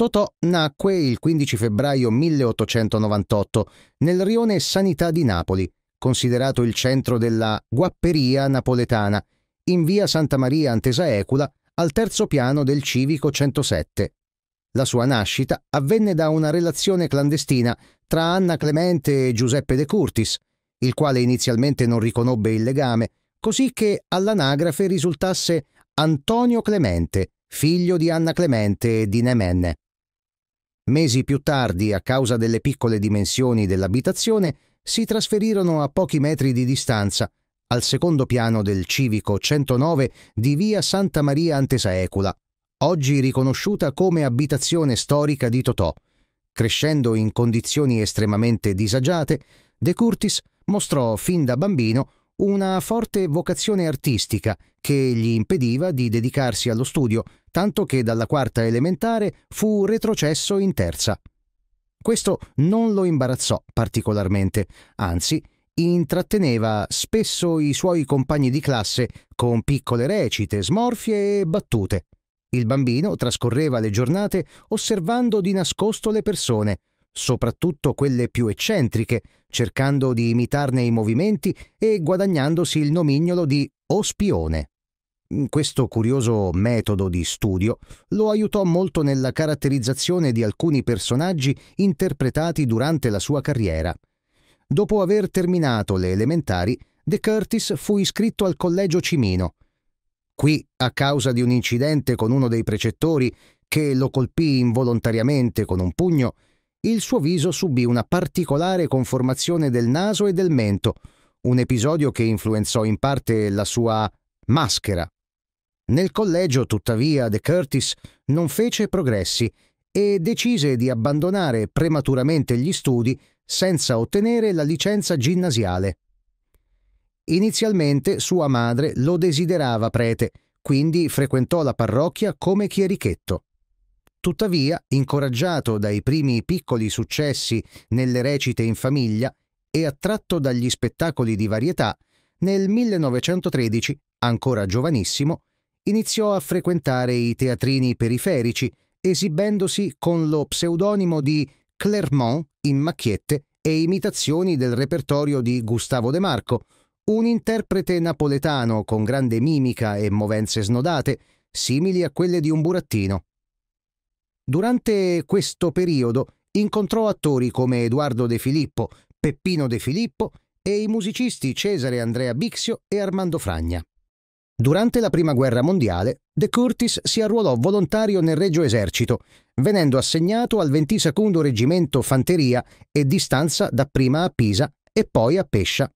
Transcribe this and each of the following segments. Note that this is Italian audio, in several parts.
Totò nacque il 15 febbraio 1898 nel rione Sanità di Napoli, considerato il centro della guapperia napoletana, in via Santa Maria Antesa Ecula, al terzo piano del Civico 107. La sua nascita avvenne da una relazione clandestina tra Anna Clemente e Giuseppe De Curtis, il quale inizialmente non riconobbe il legame, così che all'anagrafe risultasse Antonio Clemente, figlio di Anna Clemente e di Nemenne. Mesi più tardi, a causa delle piccole dimensioni dell'abitazione, si trasferirono a pochi metri di distanza, al secondo piano del civico 109 di via Santa Maria Antesaecula, oggi riconosciuta come abitazione storica di Totò. Crescendo in condizioni estremamente disagiate, De Curtis mostrò fin da bambino una forte vocazione artistica che gli impediva di dedicarsi allo studio, tanto che dalla quarta elementare fu retrocesso in terza. Questo non lo imbarazzò particolarmente, anzi intratteneva spesso i suoi compagni di classe con piccole recite, smorfie e battute. Il bambino trascorreva le giornate osservando di nascosto le persone, soprattutto quelle più eccentriche, cercando di imitarne i movimenti e guadagnandosi il nomignolo di O spione. Questo curioso metodo di studio lo aiutò molto nella caratterizzazione di alcuni personaggi interpretati durante la sua carriera. Dopo aver terminato le elementari, De Curtis fu iscritto al collegio Cimino. Qui, a causa di un incidente con uno dei precettori che lo colpì involontariamente con un pugno, il suo viso subì una particolare conformazione del naso e del mento, un episodio che influenzò in parte la sua maschera. Nel collegio, tuttavia, De Curtis non fece progressi e decise di abbandonare prematuramente gli studi senza ottenere la licenza ginnasiale. Inizialmente sua madre lo desiderava prete, quindi frequentò la parrocchia come chierichetto. Tuttavia, incoraggiato dai primi piccoli successi nelle recite in famiglia e attratto dagli spettacoli di varietà, nel 1913, ancora giovanissimo, iniziò a frequentare i teatrini periferici, esibendosi con lo pseudonimo di Clermont in macchiette e imitazioni del repertorio di Gustavo De Marco, un interprete napoletano con grande mimica e movenze snodate, simili a quelle di un burattino. Durante questo periodo incontrò attori come Edoardo De Filippo, Peppino De Filippo e i musicisti Cesare Andrea Bixio e Armando Fragna. Durante la Prima Guerra Mondiale, De Curtis si arruolò volontario nel Regio Esercito, venendo assegnato al 22 Reggimento Fanteria e distanza dapprima a Pisa e poi a Pescia.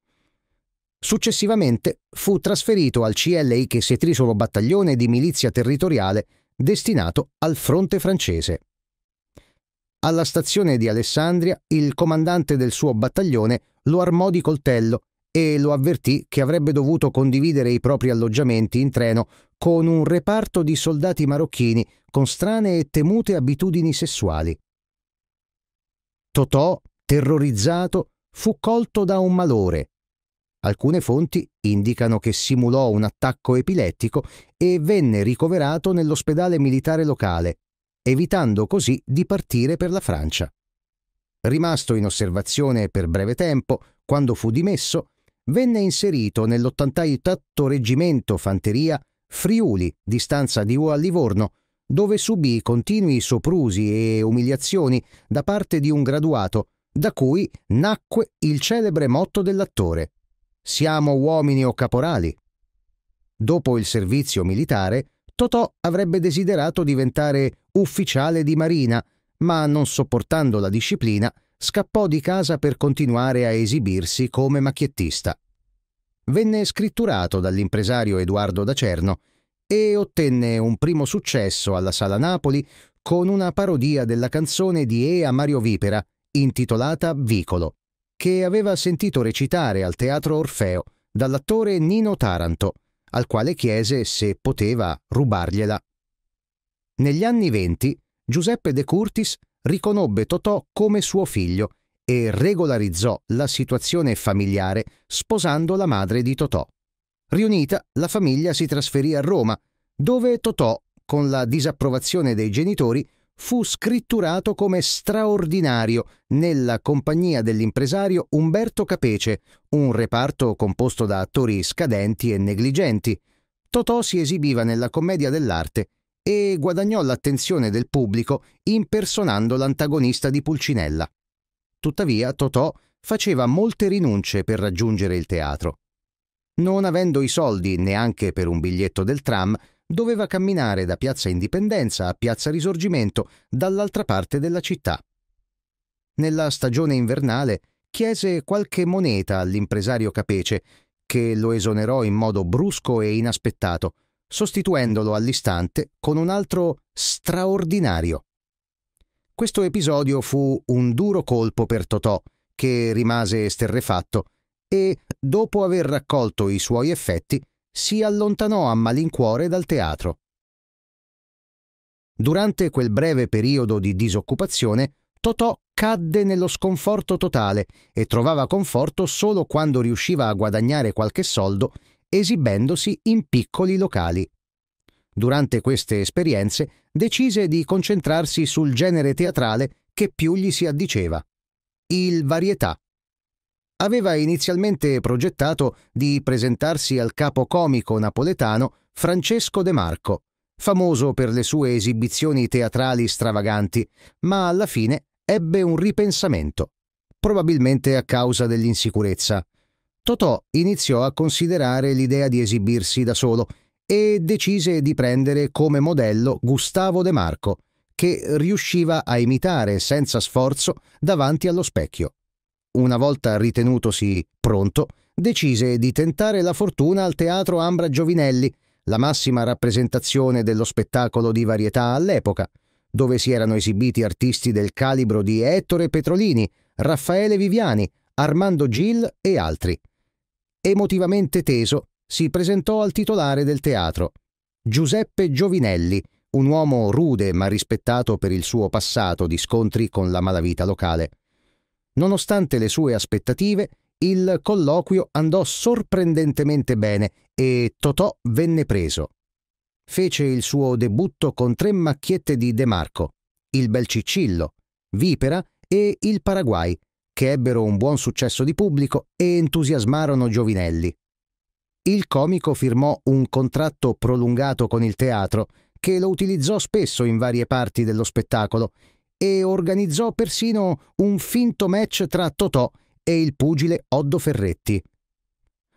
Successivamente fu trasferito al CLI Chetrisolo Battaglione di Milizia Territoriale destinato al fronte francese. Alla stazione di Alessandria il comandante del suo battaglione lo armò di coltello e lo avvertì che avrebbe dovuto condividere i propri alloggiamenti in treno con un reparto di soldati marocchini con strane e temute abitudini sessuali. Totò, terrorizzato, fu colto da un malore Alcune fonti indicano che simulò un attacco epilettico e venne ricoverato nell'ospedale militare locale, evitando così di partire per la Francia. Rimasto in osservazione per breve tempo, quando fu dimesso, venne inserito nell'88 Reggimento Fanteria Friuli distanza di U a Livorno, dove subì continui soprusi e umiliazioni da parte di un graduato, da cui nacque il celebre motto dell'attore siamo uomini o caporali. Dopo il servizio militare, Totò avrebbe desiderato diventare ufficiale di marina, ma non sopportando la disciplina, scappò di casa per continuare a esibirsi come macchiettista. Venne scritturato dall'impresario Edoardo Dacerno e ottenne un primo successo alla Sala Napoli con una parodia della canzone di Ea Mario Vipera intitolata Vicolo che aveva sentito recitare al Teatro Orfeo dall'attore Nino Taranto, al quale chiese se poteva rubargliela. Negli anni venti Giuseppe De Curtis riconobbe Totò come suo figlio e regolarizzò la situazione familiare sposando la madre di Totò. Riunita, la famiglia si trasferì a Roma, dove Totò, con la disapprovazione dei genitori, fu scritturato come straordinario nella compagnia dell'impresario Umberto Capece, un reparto composto da attori scadenti e negligenti. Totò si esibiva nella commedia dell'arte e guadagnò l'attenzione del pubblico impersonando l'antagonista di Pulcinella. Tuttavia Totò faceva molte rinunce per raggiungere il teatro. Non avendo i soldi neanche per un biglietto del tram, doveva camminare da Piazza Indipendenza a Piazza Risorgimento dall'altra parte della città. Nella stagione invernale chiese qualche moneta all'impresario Capece, che lo esonerò in modo brusco e inaspettato, sostituendolo all'istante con un altro straordinario. Questo episodio fu un duro colpo per Totò, che rimase esterrefatto e, dopo aver raccolto i suoi effetti, si allontanò a malincuore dal teatro. Durante quel breve periodo di disoccupazione, Totò cadde nello sconforto totale e trovava conforto solo quando riusciva a guadagnare qualche soldo esibendosi in piccoli locali. Durante queste esperienze decise di concentrarsi sul genere teatrale che più gli si addiceva, il varietà aveva inizialmente progettato di presentarsi al capo comico napoletano Francesco De Marco, famoso per le sue esibizioni teatrali stravaganti, ma alla fine ebbe un ripensamento, probabilmente a causa dell'insicurezza. Totò iniziò a considerare l'idea di esibirsi da solo e decise di prendere come modello Gustavo De Marco, che riusciva a imitare senza sforzo davanti allo specchio una volta ritenutosi pronto, decise di tentare la fortuna al teatro Ambra Giovinelli, la massima rappresentazione dello spettacolo di varietà all'epoca, dove si erano esibiti artisti del calibro di Ettore Petrolini, Raffaele Viviani, Armando Gil e altri. Emotivamente teso, si presentò al titolare del teatro, Giuseppe Giovinelli, un uomo rude ma rispettato per il suo passato di scontri con la malavita locale. Nonostante le sue aspettative, il colloquio andò sorprendentemente bene e Totò venne preso. Fece il suo debutto con tre macchiette di De Marco, il Bel Ciccillo, Vipera e il Paraguay, che ebbero un buon successo di pubblico e entusiasmarono Giovinelli. Il comico firmò un contratto prolungato con il teatro, che lo utilizzò spesso in varie parti dello spettacolo e organizzò persino un finto match tra Totò e il pugile Oddo Ferretti.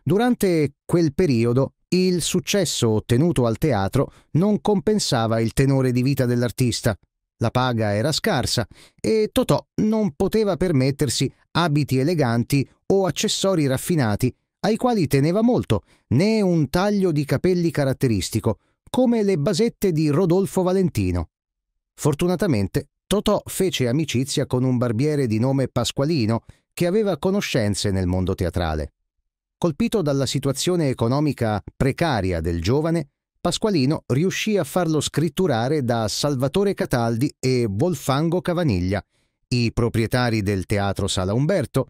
Durante quel periodo il successo ottenuto al teatro non compensava il tenore di vita dell'artista. La paga era scarsa e Totò non poteva permettersi abiti eleganti o accessori raffinati ai quali teneva molto, né un taglio di capelli caratteristico, come le basette di Rodolfo Valentino. Fortunatamente Totò fece amicizia con un barbiere di nome Pasqualino che aveva conoscenze nel mondo teatrale. Colpito dalla situazione economica precaria del giovane, Pasqualino riuscì a farlo scritturare da Salvatore Cataldi e Wolfango Cavaniglia, i proprietari del Teatro Sala Umberto.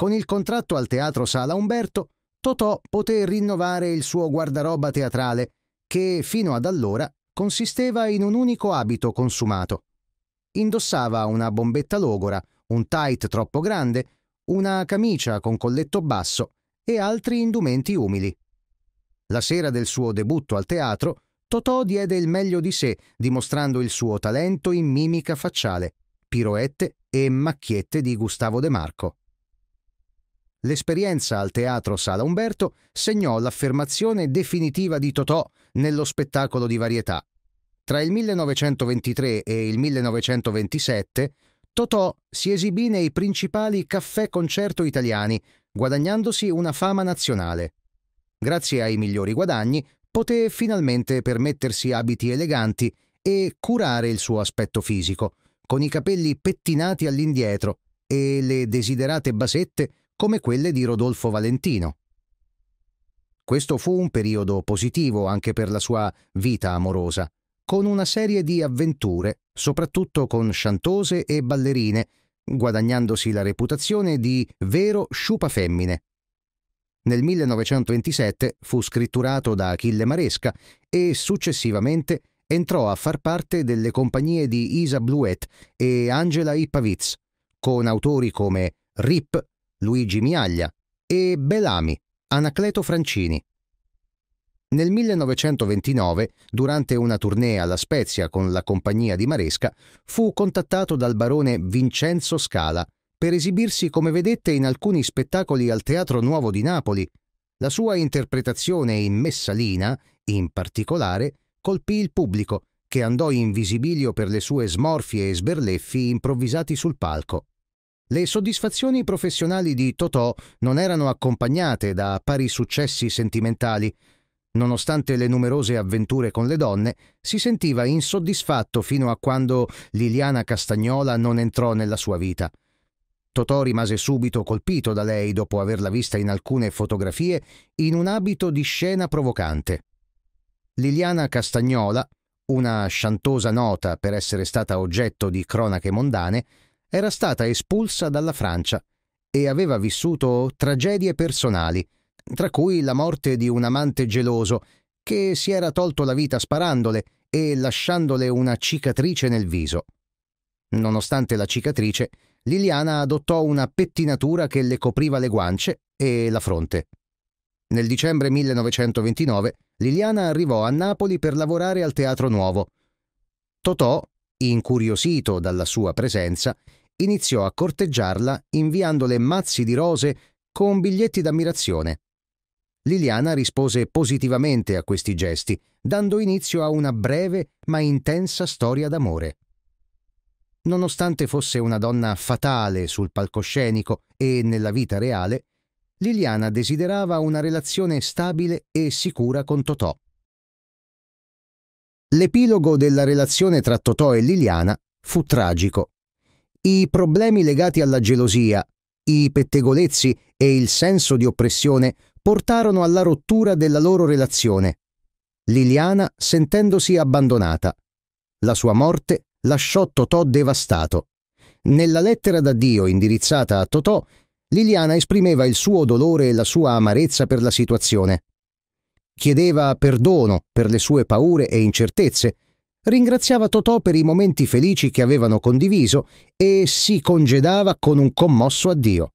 Con il contratto al Teatro Sala Umberto, Totò poté rinnovare il suo guardaroba teatrale, che fino ad allora consisteva in un unico abito consumato, Indossava una bombetta logora, un tight troppo grande, una camicia con colletto basso e altri indumenti umili. La sera del suo debutto al teatro, Totò diede il meglio di sé, dimostrando il suo talento in mimica facciale, piroette e macchiette di Gustavo De Marco. L'esperienza al teatro Sala Umberto segnò l'affermazione definitiva di Totò nello spettacolo di varietà. Tra il 1923 e il 1927 Totò si esibì nei principali caffè-concerto italiani, guadagnandosi una fama nazionale. Grazie ai migliori guadagni, poté finalmente permettersi abiti eleganti e curare il suo aspetto fisico, con i capelli pettinati all'indietro e le desiderate basette come quelle di Rodolfo Valentino. Questo fu un periodo positivo anche per la sua vita amorosa con una serie di avventure, soprattutto con chantose e ballerine, guadagnandosi la reputazione di vero sciupa femmine. Nel 1927 fu scritturato da Achille Maresca e successivamente entrò a far parte delle compagnie di Isa Bluet e Angela Ippavitz, con autori come Rip, Luigi Miaglia e Belami, Anacleto Francini. Nel 1929, durante una tournée alla Spezia con la compagnia di Maresca, fu contattato dal barone Vincenzo Scala per esibirsi come vedette in alcuni spettacoli al Teatro Nuovo di Napoli. La sua interpretazione in Messalina, in particolare, colpì il pubblico, che andò in visibilio per le sue smorfie e sberleffi improvvisati sul palco. Le soddisfazioni professionali di Totò non erano accompagnate da pari successi sentimentali, Nonostante le numerose avventure con le donne, si sentiva insoddisfatto fino a quando Liliana Castagnola non entrò nella sua vita. Totò rimase subito colpito da lei dopo averla vista in alcune fotografie in un abito di scena provocante. Liliana Castagnola, una sciantosa nota per essere stata oggetto di cronache mondane, era stata espulsa dalla Francia e aveva vissuto tragedie personali, tra cui la morte di un amante geloso che si era tolto la vita sparandole e lasciandole una cicatrice nel viso. Nonostante la cicatrice, Liliana adottò una pettinatura che le copriva le guance e la fronte. Nel dicembre 1929 Liliana arrivò a Napoli per lavorare al Teatro Nuovo. Totò, incuriosito dalla sua presenza, iniziò a corteggiarla inviandole mazzi di rose con biglietti d'ammirazione. Liliana rispose positivamente a questi gesti, dando inizio a una breve ma intensa storia d'amore. Nonostante fosse una donna fatale sul palcoscenico e nella vita reale, Liliana desiderava una relazione stabile e sicura con Totò. L'epilogo della relazione tra Totò e Liliana fu tragico. I problemi legati alla gelosia, i pettegolezzi e il senso di oppressione portarono alla rottura della loro relazione. Liliana sentendosi abbandonata. La sua morte lasciò Totò devastato. Nella lettera d'addio indirizzata a Totò, Liliana esprimeva il suo dolore e la sua amarezza per la situazione. Chiedeva perdono per le sue paure e incertezze, ringraziava Totò per i momenti felici che avevano condiviso e si congedava con un commosso addio.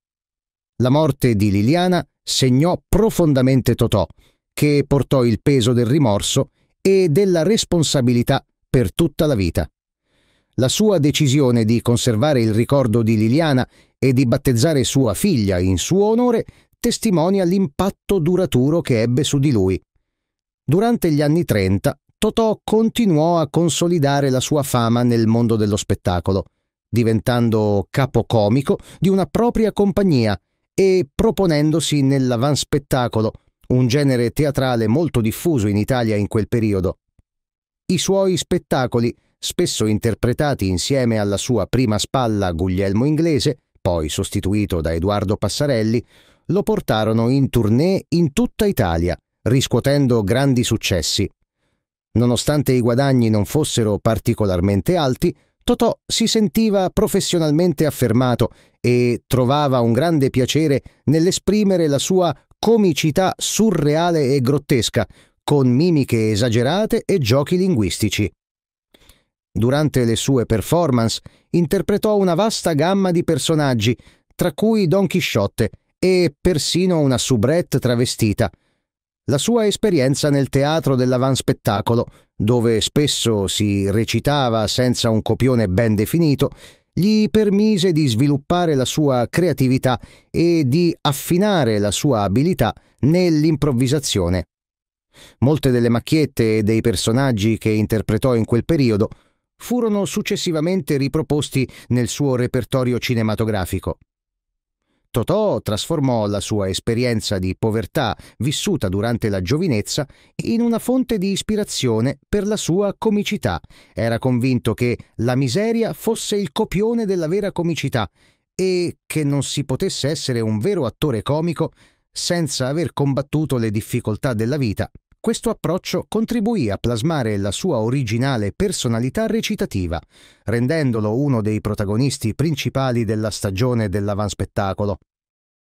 La morte di Liliana segnò profondamente Totò, che portò il peso del rimorso e della responsabilità per tutta la vita. La sua decisione di conservare il ricordo di Liliana e di battezzare sua figlia in suo onore testimonia l'impatto duraturo che ebbe su di lui. Durante gli anni 30, Totò continuò a consolidare la sua fama nel mondo dello spettacolo, diventando capocomico di una propria compagnia e proponendosi nell'avanspettacolo, un genere teatrale molto diffuso in Italia in quel periodo. I suoi spettacoli, spesso interpretati insieme alla sua prima spalla Guglielmo Inglese, poi sostituito da Edoardo Passarelli, lo portarono in tournée in tutta Italia, riscuotendo grandi successi. Nonostante i guadagni non fossero particolarmente alti, Totò si sentiva professionalmente affermato e trovava un grande piacere nell'esprimere la sua comicità surreale e grottesca, con mimiche esagerate e giochi linguistici. Durante le sue performance interpretò una vasta gamma di personaggi, tra cui Don Chisciotte e persino una soubrette travestita. La sua esperienza nel teatro dell'avanspettacolo, dove spesso si recitava senza un copione ben definito, gli permise di sviluppare la sua creatività e di affinare la sua abilità nell'improvvisazione. Molte delle macchiette e dei personaggi che interpretò in quel periodo furono successivamente riproposti nel suo repertorio cinematografico. Totò trasformò la sua esperienza di povertà vissuta durante la giovinezza in una fonte di ispirazione per la sua comicità. Era convinto che la miseria fosse il copione della vera comicità e che non si potesse essere un vero attore comico senza aver combattuto le difficoltà della vita questo approccio contribuì a plasmare la sua originale personalità recitativa, rendendolo uno dei protagonisti principali della stagione dell'avanspettacolo.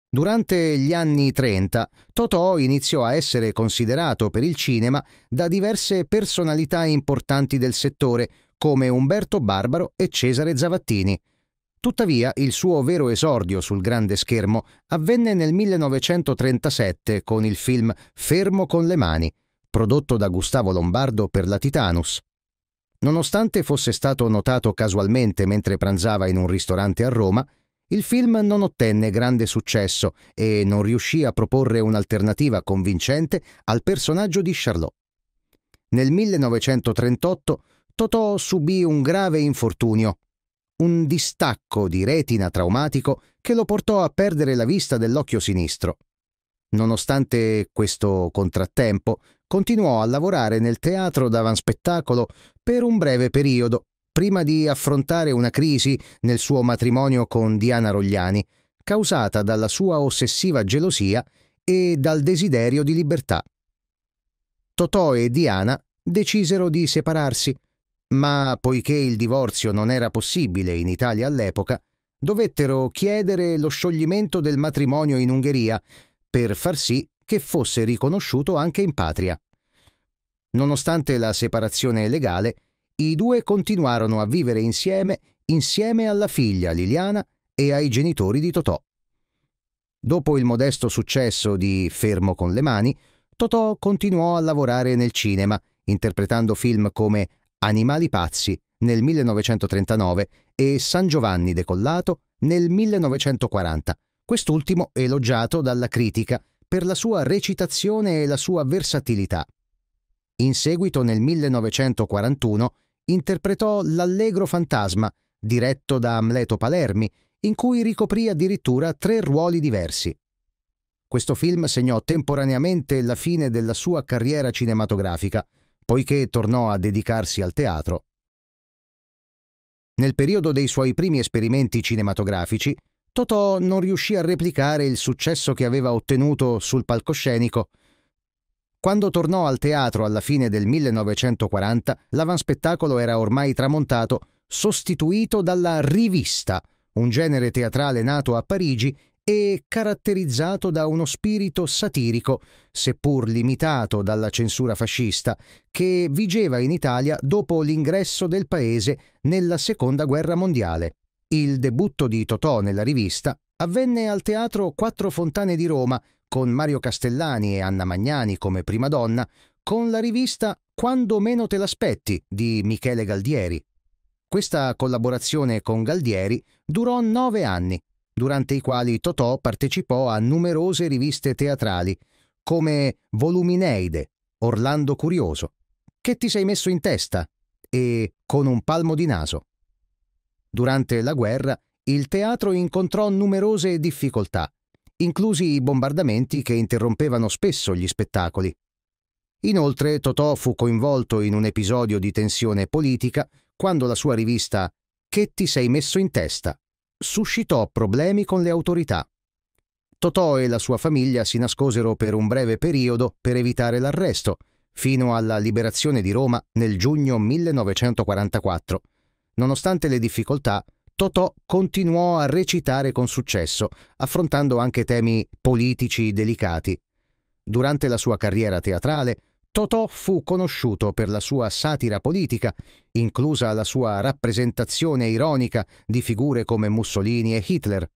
Durante gli anni 30, Totò iniziò a essere considerato per il cinema da diverse personalità importanti del settore, come Umberto Barbaro e Cesare Zavattini. Tuttavia, il suo vero esordio sul grande schermo avvenne nel 1937 con il film Fermo con le mani, prodotto da Gustavo Lombardo per la Titanus. Nonostante fosse stato notato casualmente mentre pranzava in un ristorante a Roma, il film non ottenne grande successo e non riuscì a proporre un'alternativa convincente al personaggio di Charlot. Nel 1938 Totò subì un grave infortunio, un distacco di retina traumatico che lo portò a perdere la vista dell'occhio sinistro. Nonostante questo contrattempo, continuò a lavorare nel teatro d'avanspettacolo per un breve periodo, prima di affrontare una crisi nel suo matrimonio con Diana Rogliani, causata dalla sua ossessiva gelosia e dal desiderio di libertà. Totò e Diana decisero di separarsi, ma poiché il divorzio non era possibile in Italia all'epoca, dovettero chiedere lo scioglimento del matrimonio in Ungheria per far sì che fosse riconosciuto anche in patria. Nonostante la separazione legale, i due continuarono a vivere insieme, insieme alla figlia Liliana e ai genitori di Totò. Dopo il modesto successo di Fermo con le mani, Totò continuò a lavorare nel cinema, interpretando film come Animali pazzi nel 1939 e San Giovanni decollato nel 1940, quest'ultimo elogiato dalla critica per la sua recitazione e la sua versatilità. In seguito, nel 1941, interpretò L'Allegro Fantasma, diretto da Amleto Palermi, in cui ricoprì addirittura tre ruoli diversi. Questo film segnò temporaneamente la fine della sua carriera cinematografica, poiché tornò a dedicarsi al teatro. Nel periodo dei suoi primi esperimenti cinematografici, Totò non riuscì a replicare il successo che aveva ottenuto sul palcoscenico. Quando tornò al teatro alla fine del 1940, l'avanspettacolo era ormai tramontato, sostituito dalla rivista, un genere teatrale nato a Parigi e caratterizzato da uno spirito satirico, seppur limitato dalla censura fascista, che vigeva in Italia dopo l'ingresso del paese nella Seconda Guerra Mondiale. Il debutto di Totò nella rivista avvenne al teatro Quattro Fontane di Roma con Mario Castellani e Anna Magnani come prima donna, con la rivista Quando meno te l'aspetti di Michele Galdieri. Questa collaborazione con Galdieri durò nove anni, durante i quali Totò partecipò a numerose riviste teatrali, come Volumineide, Orlando Curioso, Che ti sei messo in testa e Con un palmo di naso. Durante la guerra il teatro incontrò numerose difficoltà, inclusi i bombardamenti che interrompevano spesso gli spettacoli. Inoltre Totò fu coinvolto in un episodio di tensione politica quando la sua rivista Che ti sei messo in testa suscitò problemi con le autorità. Totò e la sua famiglia si nascosero per un breve periodo per evitare l'arresto, fino alla liberazione di Roma nel giugno 1944, Nonostante le difficoltà, Totò continuò a recitare con successo, affrontando anche temi politici delicati. Durante la sua carriera teatrale, Totò fu conosciuto per la sua satira politica, inclusa la sua rappresentazione ironica di figure come Mussolini e Hitler.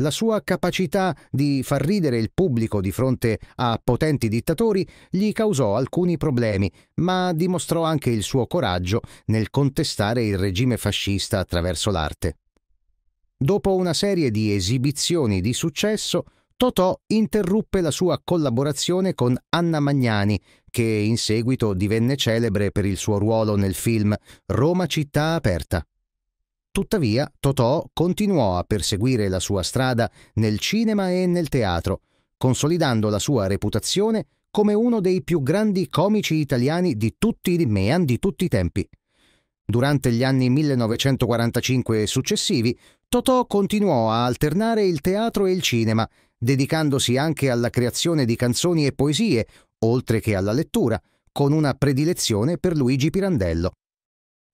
La sua capacità di far ridere il pubblico di fronte a potenti dittatori gli causò alcuni problemi, ma dimostrò anche il suo coraggio nel contestare il regime fascista attraverso l'arte. Dopo una serie di esibizioni di successo, Totò interruppe la sua collaborazione con Anna Magnani, che in seguito divenne celebre per il suo ruolo nel film Roma città aperta. Tuttavia, Totò continuò a perseguire la sua strada nel cinema e nel teatro, consolidando la sua reputazione come uno dei più grandi comici italiani di tutti i mean di tutti i tempi. Durante gli anni 1945 e successivi, Totò continuò a alternare il teatro e il cinema, dedicandosi anche alla creazione di canzoni e poesie, oltre che alla lettura, con una predilezione per Luigi Pirandello.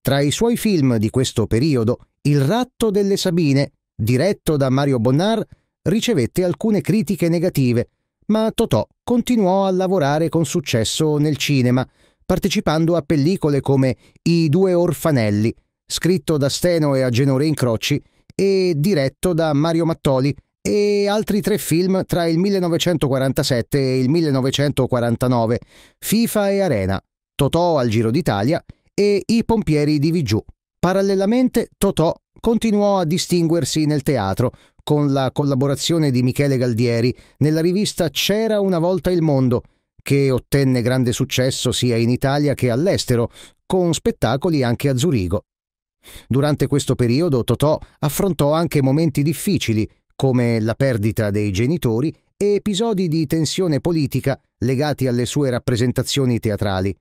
Tra i suoi film di questo periodo, Il ratto delle Sabine, diretto da Mario Bonnard, ricevette alcune critiche negative, ma Totò continuò a lavorare con successo nel cinema, partecipando a pellicole come I due orfanelli, scritto da Steno e Agenore Genore Incroci e diretto da Mario Mattoli, e altri tre film tra il 1947 e il 1949, FIFA e Arena, Totò al Giro d'Italia e i pompieri di Vigiù. Parallelamente Totò continuò a distinguersi nel teatro con la collaborazione di Michele Galdieri nella rivista C'era una volta il mondo, che ottenne grande successo sia in Italia che all'estero, con spettacoli anche a Zurigo. Durante questo periodo Totò affrontò anche momenti difficili, come la perdita dei genitori e episodi di tensione politica legati alle sue rappresentazioni teatrali.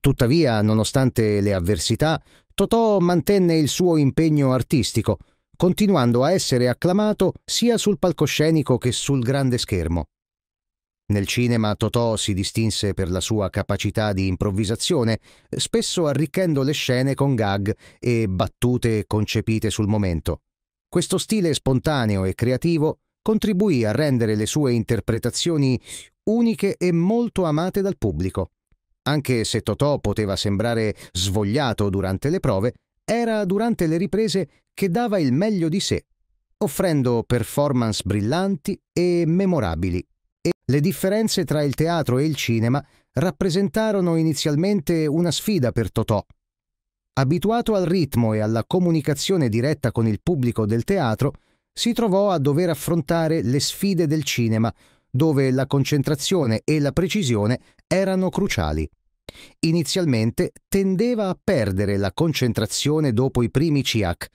Tuttavia, nonostante le avversità, Totò mantenne il suo impegno artistico, continuando a essere acclamato sia sul palcoscenico che sul grande schermo. Nel cinema Totò si distinse per la sua capacità di improvvisazione, spesso arricchendo le scene con gag e battute concepite sul momento. Questo stile spontaneo e creativo contribuì a rendere le sue interpretazioni uniche e molto amate dal pubblico. Anche se Totò poteva sembrare svogliato durante le prove, era durante le riprese che dava il meglio di sé, offrendo performance brillanti e memorabili. E le differenze tra il teatro e il cinema rappresentarono inizialmente una sfida per Totò. Abituato al ritmo e alla comunicazione diretta con il pubblico del teatro, si trovò a dover affrontare le sfide del cinema dove la concentrazione e la precisione erano cruciali. Inizialmente tendeva a perdere la concentrazione dopo i primi CIAC,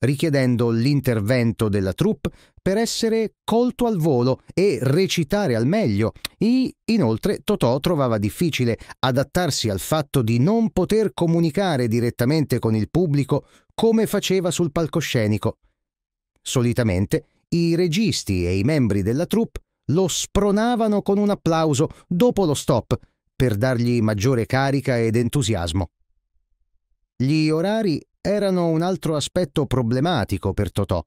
richiedendo l'intervento della troupe per essere colto al volo e recitare al meglio. E inoltre Totò trovava difficile adattarsi al fatto di non poter comunicare direttamente con il pubblico come faceva sul palcoscenico. Solitamente i registi e i membri della troupe lo spronavano con un applauso dopo lo stop per dargli maggiore carica ed entusiasmo. Gli orari erano un altro aspetto problematico per Totò.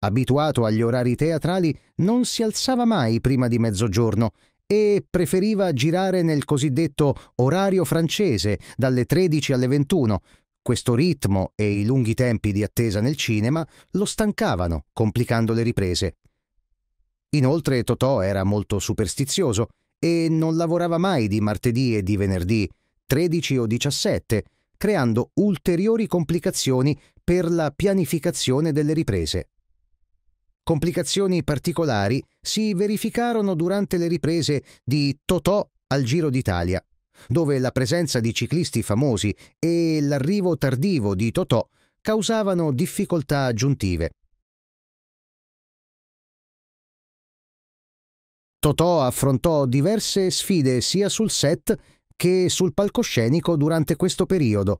Abituato agli orari teatrali, non si alzava mai prima di mezzogiorno e preferiva girare nel cosiddetto orario francese dalle 13 alle 21. Questo ritmo e i lunghi tempi di attesa nel cinema lo stancavano, complicando le riprese. Inoltre Totò era molto superstizioso e non lavorava mai di martedì e di venerdì 13 o 17, creando ulteriori complicazioni per la pianificazione delle riprese. Complicazioni particolari si verificarono durante le riprese di Totò al Giro d'Italia, dove la presenza di ciclisti famosi e l'arrivo tardivo di Totò causavano difficoltà aggiuntive. Totò affrontò diverse sfide sia sul set che sul palcoscenico durante questo periodo.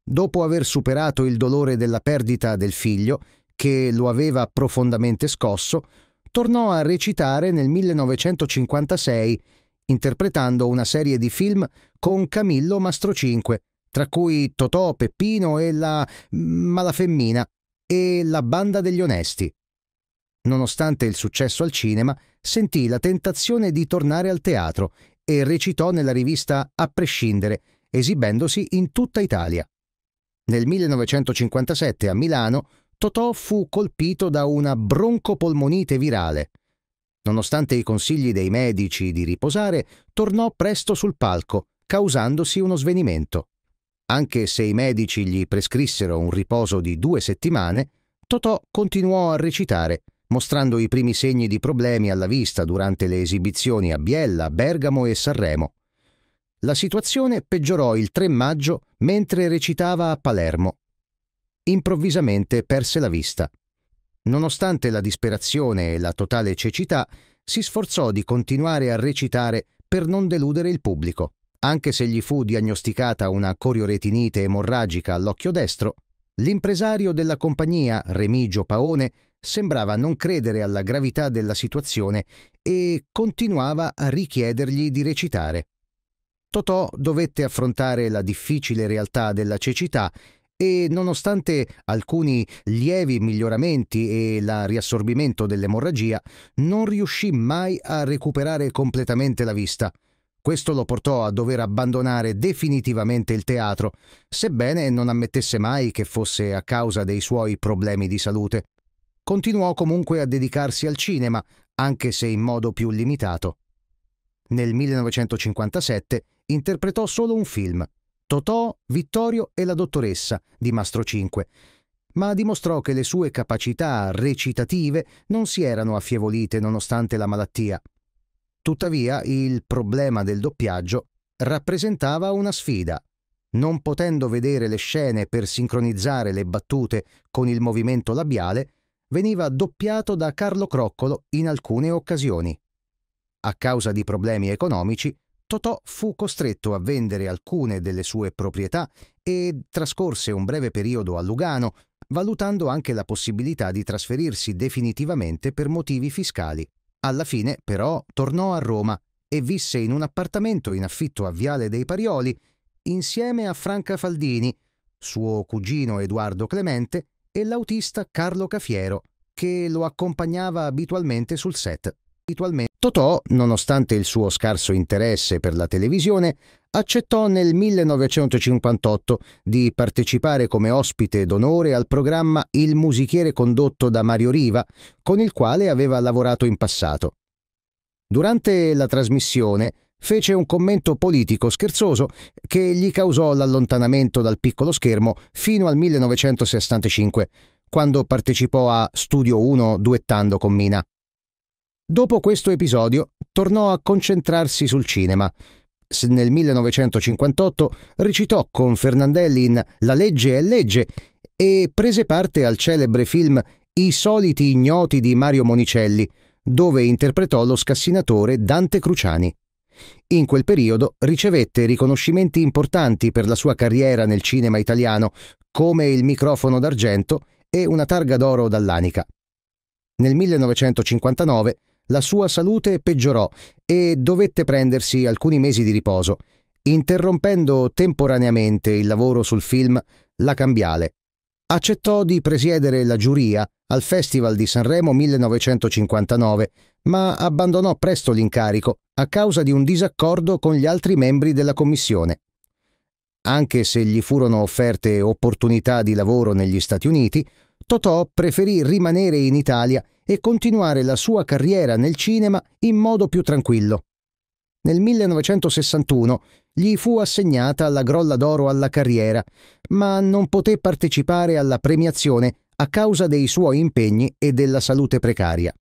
Dopo aver superato il dolore della perdita del figlio, che lo aveva profondamente scosso, tornò a recitare nel 1956, interpretando una serie di film con Camillo Mastrocinque, tra cui Totò, Peppino e la Malafemmina e la Banda degli Onesti. Nonostante il successo al cinema, sentì la tentazione di tornare al teatro e recitò nella rivista A prescindere, esibendosi in tutta Italia. Nel 1957 a Milano Totò fu colpito da una broncopolmonite virale. Nonostante i consigli dei medici di riposare, tornò presto sul palco, causandosi uno svenimento. Anche se i medici gli prescrissero un riposo di due settimane, Totò continuò a recitare mostrando i primi segni di problemi alla vista durante le esibizioni a Biella, Bergamo e Sanremo. La situazione peggiorò il 3 maggio mentre recitava a Palermo. Improvvisamente perse la vista. Nonostante la disperazione e la totale cecità, si sforzò di continuare a recitare per non deludere il pubblico. Anche se gli fu diagnosticata una corioretinite emorragica all'occhio destro, l'impresario della compagnia, Remigio Paone, sembrava non credere alla gravità della situazione e continuava a richiedergli di recitare. Totò dovette affrontare la difficile realtà della cecità e nonostante alcuni lievi miglioramenti e il riassorbimento dell'emorragia, non riuscì mai a recuperare completamente la vista. Questo lo portò a dover abbandonare definitivamente il teatro, sebbene non ammettesse mai che fosse a causa dei suoi problemi di salute continuò comunque a dedicarsi al cinema, anche se in modo più limitato. Nel 1957 interpretò solo un film, Totò, Vittorio e la dottoressa di Mastro 5, ma dimostrò che le sue capacità recitative non si erano affievolite nonostante la malattia. Tuttavia, il problema del doppiaggio rappresentava una sfida. Non potendo vedere le scene per sincronizzare le battute con il movimento labiale, veniva doppiato da Carlo Croccolo in alcune occasioni. A causa di problemi economici, Totò fu costretto a vendere alcune delle sue proprietà e trascorse un breve periodo a Lugano, valutando anche la possibilità di trasferirsi definitivamente per motivi fiscali. Alla fine, però, tornò a Roma e visse in un appartamento in affitto a Viale dei Parioli insieme a Franca Faldini, suo cugino Edoardo Clemente e l'autista Carlo Cafiero, che lo accompagnava abitualmente sul set. Abitualmente. Totò, nonostante il suo scarso interesse per la televisione, accettò nel 1958 di partecipare come ospite d'onore al programma Il musichiere condotto da Mario Riva, con il quale aveva lavorato in passato. Durante la trasmissione, fece un commento politico scherzoso che gli causò l'allontanamento dal piccolo schermo fino al 1965, quando partecipò a Studio 1 duettando con Mina. Dopo questo episodio tornò a concentrarsi sul cinema. Nel 1958 recitò con Fernandelli in La legge è legge e prese parte al celebre film I soliti ignoti di Mario Monicelli, dove interpretò lo scassinatore Dante Cruciani. In quel periodo ricevette riconoscimenti importanti per la sua carriera nel cinema italiano, come il microfono d'argento e una targa d'oro dall'Anica. Nel 1959 la sua salute peggiorò e dovette prendersi alcuni mesi di riposo, interrompendo temporaneamente il lavoro sul film La Cambiale, accettò di presiedere la giuria al Festival di Sanremo 1959, ma abbandonò presto l'incarico a causa di un disaccordo con gli altri membri della commissione. Anche se gli furono offerte opportunità di lavoro negli Stati Uniti, Totò preferì rimanere in Italia e continuare la sua carriera nel cinema in modo più tranquillo. Nel 1961 gli fu assegnata la Grolla d'Oro alla carriera, ma non poté partecipare alla premiazione a causa dei suoi impegni e della salute precaria.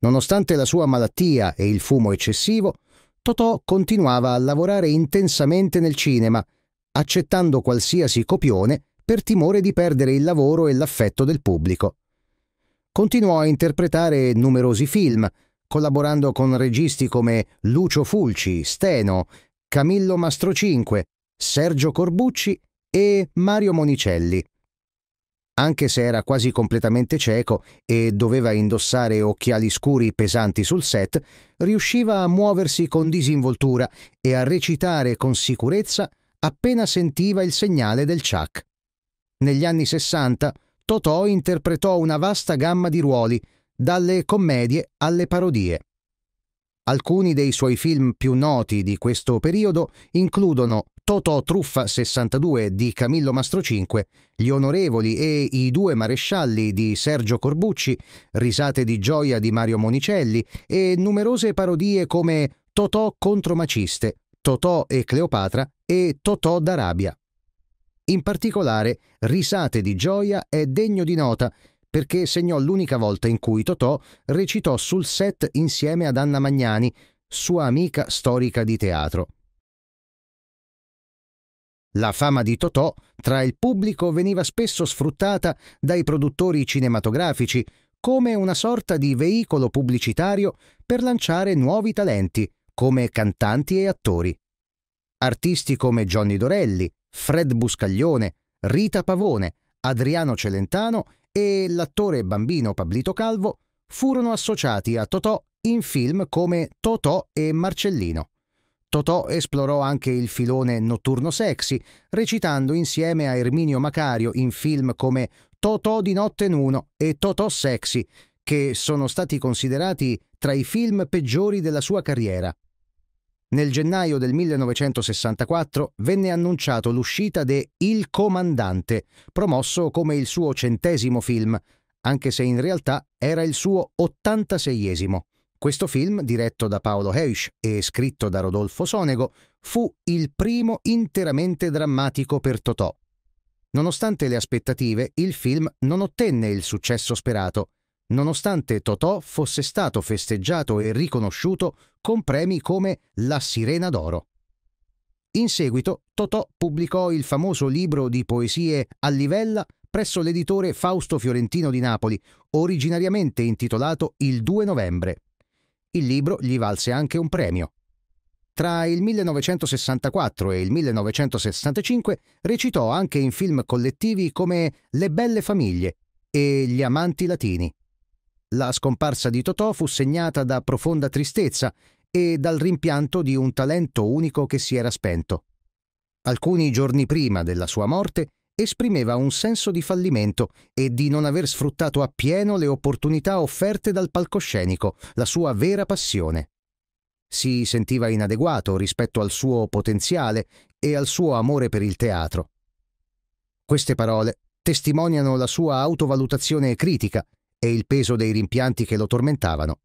Nonostante la sua malattia e il fumo eccessivo, Totò continuava a lavorare intensamente nel cinema, accettando qualsiasi copione per timore di perdere il lavoro e l'affetto del pubblico. Continuò a interpretare numerosi film, collaborando con registi come Lucio Fulci, Steno, Camillo Mastrocinque, Sergio Corbucci e Mario Monicelli. Anche se era quasi completamente cieco e doveva indossare occhiali scuri pesanti sul set, riusciva a muoversi con disinvoltura e a recitare con sicurezza appena sentiva il segnale del ciak. Negli anni 60 Totò interpretò una vasta gamma di ruoli, dalle commedie alle parodie. Alcuni dei suoi film più noti di questo periodo includono Totò Truffa 62 di Camillo Mastrocinque, Gli Onorevoli e I due marescialli di Sergio Corbucci, Risate di gioia di Mario Monicelli e numerose parodie come Totò contro Maciste, Totò e Cleopatra e Totò d'Arabia. In particolare, Risate di gioia è degno di nota perché segnò l'unica volta in cui Totò recitò sul set insieme ad Anna Magnani, sua amica storica di teatro. La fama di Totò tra il pubblico veniva spesso sfruttata dai produttori cinematografici come una sorta di veicolo pubblicitario per lanciare nuovi talenti, come cantanti e attori. Artisti come Johnny Dorelli, Fred Buscaglione, Rita Pavone, Adriano Celentano e l'attore bambino Pablito Calvo furono associati a Totò in film come Totò e Marcellino. Totò esplorò anche il filone notturno sexy, recitando insieme a Erminio Macario in film come Totò di notte in uno e Totò sexy, che sono stati considerati tra i film peggiori della sua carriera nel gennaio del 1964 venne annunciato l'uscita de Il Comandante, promosso come il suo centesimo film, anche se in realtà era il suo 86esimo. Questo film, diretto da Paolo Heusch e scritto da Rodolfo Sonego, fu il primo interamente drammatico per Totò. Nonostante le aspettative, il film non ottenne il successo sperato nonostante Totò fosse stato festeggiato e riconosciuto con premi come La Sirena d'Oro. In seguito Totò pubblicò il famoso libro di poesie A Livella presso l'editore Fausto Fiorentino di Napoli, originariamente intitolato Il 2 novembre. Il libro gli valse anche un premio. Tra il 1964 e il 1965 recitò anche in film collettivi come Le belle famiglie e Gli amanti latini. La scomparsa di Totò fu segnata da profonda tristezza e dal rimpianto di un talento unico che si era spento. Alcuni giorni prima della sua morte esprimeva un senso di fallimento e di non aver sfruttato appieno le opportunità offerte dal palcoscenico, la sua vera passione. Si sentiva inadeguato rispetto al suo potenziale e al suo amore per il teatro. Queste parole testimoniano la sua autovalutazione critica e il peso dei rimpianti che lo tormentavano.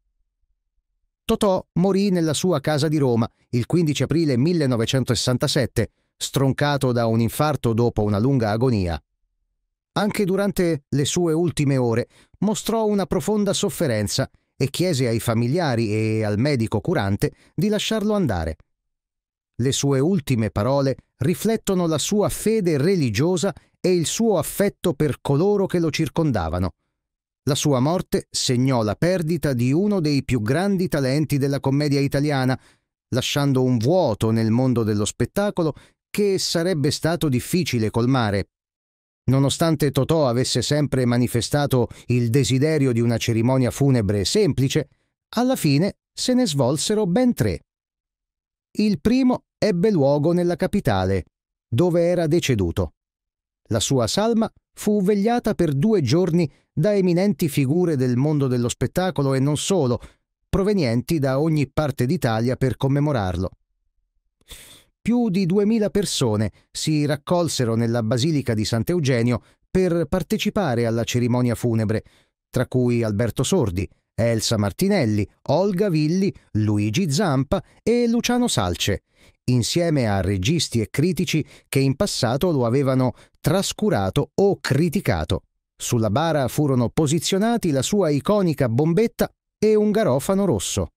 Totò morì nella sua casa di Roma il 15 aprile 1967, stroncato da un infarto dopo una lunga agonia. Anche durante le sue ultime ore mostrò una profonda sofferenza e chiese ai familiari e al medico curante di lasciarlo andare. Le sue ultime parole riflettono la sua fede religiosa e il suo affetto per coloro che lo circondavano. La sua morte segnò la perdita di uno dei più grandi talenti della commedia italiana, lasciando un vuoto nel mondo dello spettacolo che sarebbe stato difficile colmare. Nonostante Totò avesse sempre manifestato il desiderio di una cerimonia funebre semplice, alla fine se ne svolsero ben tre. Il primo ebbe luogo nella capitale, dove era deceduto. La sua salma fu vegliata per due giorni da eminenti figure del mondo dello spettacolo e non solo, provenienti da ogni parte d'Italia per commemorarlo. Più di duemila persone si raccolsero nella Basilica di Sant'Eugenio per partecipare alla cerimonia funebre, tra cui Alberto Sordi, Elsa Martinelli, Olga Villi, Luigi Zampa e Luciano Salce, insieme a registi e critici che in passato lo avevano trascurato o criticato. Sulla bara furono posizionati la sua iconica bombetta e un garofano rosso.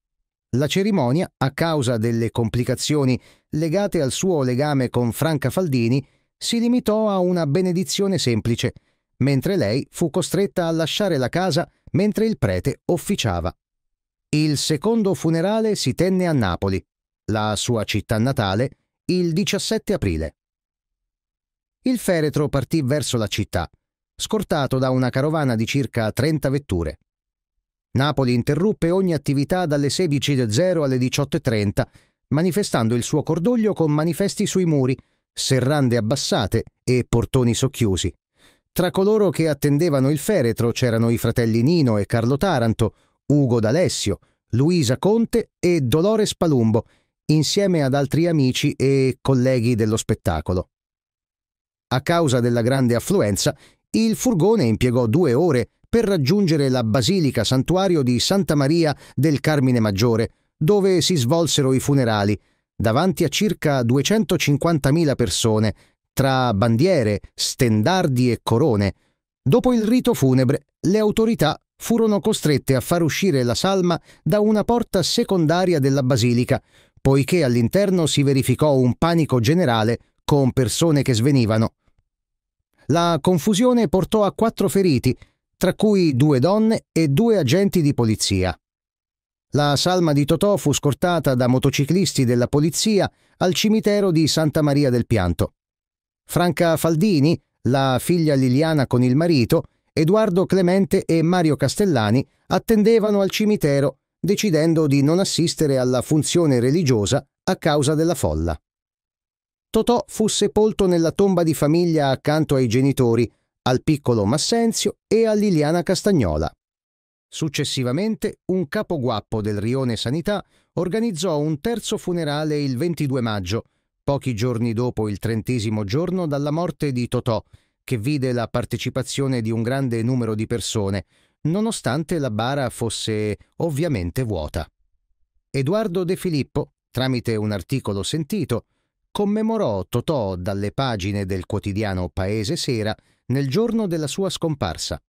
La cerimonia, a causa delle complicazioni legate al suo legame con Franca Faldini, si limitò a una benedizione semplice, mentre lei fu costretta a lasciare la casa mentre il prete officiava. Il secondo funerale si tenne a Napoli, la sua città natale, il 17 aprile. Il feretro partì verso la città, scortato da una carovana di circa 30 vetture. Napoli interruppe ogni attività dalle 16.00 alle 18.30, manifestando il suo cordoglio con manifesti sui muri, serrande abbassate e portoni socchiusi. Tra coloro che attendevano il feretro c'erano i fratelli Nino e Carlo Taranto, Ugo D'Alessio, Luisa Conte e Dolores Palumbo, insieme ad altri amici e colleghi dello spettacolo. A causa della grande affluenza, il furgone impiegò due ore per raggiungere la basilica santuario di Santa Maria del Carmine Maggiore, dove si svolsero i funerali, davanti a circa 250.000 persone, tra bandiere, stendardi e corone. Dopo il rito funebre, le autorità furono costrette a far uscire la salma da una porta secondaria della basilica, poiché all'interno si verificò un panico generale con persone che svenivano. La confusione portò a quattro feriti, tra cui due donne e due agenti di polizia. La salma di Totò fu scortata da motociclisti della polizia al cimitero di Santa Maria del Pianto. Franca Faldini, la figlia Liliana con il marito, Edoardo Clemente e Mario Castellani attendevano al cimitero decidendo di non assistere alla funzione religiosa a causa della folla. Totò fu sepolto nella tomba di famiglia accanto ai genitori, al piccolo Massenzio e a Liliana Castagnola. Successivamente, un capoguappo del Rione Sanità organizzò un terzo funerale il 22 maggio, pochi giorni dopo il trentesimo giorno dalla morte di Totò, che vide la partecipazione di un grande numero di persone, nonostante la bara fosse ovviamente vuota. Edoardo De Filippo, tramite un articolo sentito, commemorò Totò dalle pagine del quotidiano Paese Sera nel giorno della sua scomparsa,